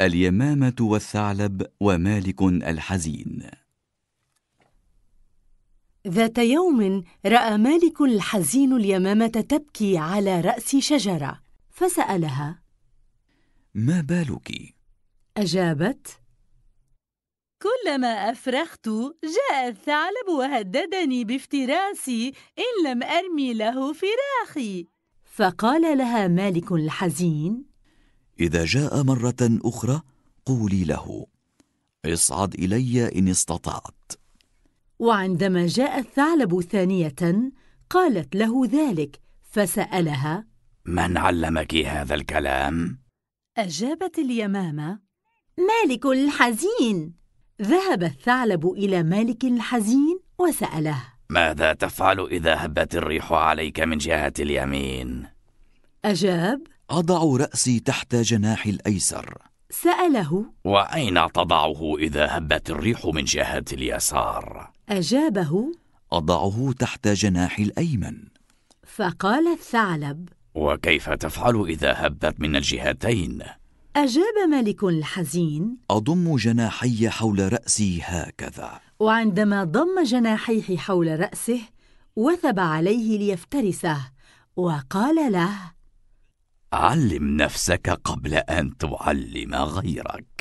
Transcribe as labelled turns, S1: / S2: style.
S1: اليمامة والثعلب ومالك الحزين
S2: ذات يوم رأى مالك الحزين اليمامة تبكي على رأس شجرة فسألها
S1: ما بالك؟
S2: أجابت كلما أفرغت جاء الثعلب وهددني بافتراسي إن لم أرمي له فراخي فقال لها مالك الحزين
S1: إذا جاء مرة أخرى قولي له اصعد إلي إن استطعت
S2: وعندما جاء الثعلب ثانية قالت له ذلك فسألها
S3: من علمك هذا الكلام؟
S2: أجابت اليمامة مالك الحزين ذهب الثعلب إلى مالك الحزين وسأله
S3: ماذا تفعل إذا هبت الريح عليك من جهة اليمين؟
S2: أجاب أضع
S1: رأسي تحت جناحي الأيسر
S2: سأله
S3: وأين تضعه إذا هبت الريح من جهة اليسار؟
S2: أجابه
S3: أضعه تحت جناحي الأيمن
S2: فقال الثعلب
S3: وكيف تفعل إذا هبت من الجهتين؟
S2: أجاب ملك الحزين
S1: أضم جناحي حول رأسي هكذا
S2: وعندما ضم جناحيه حول رأسه وثب عليه ليفترسه وقال له
S3: علم نفسك قبل أن تعلم غيرك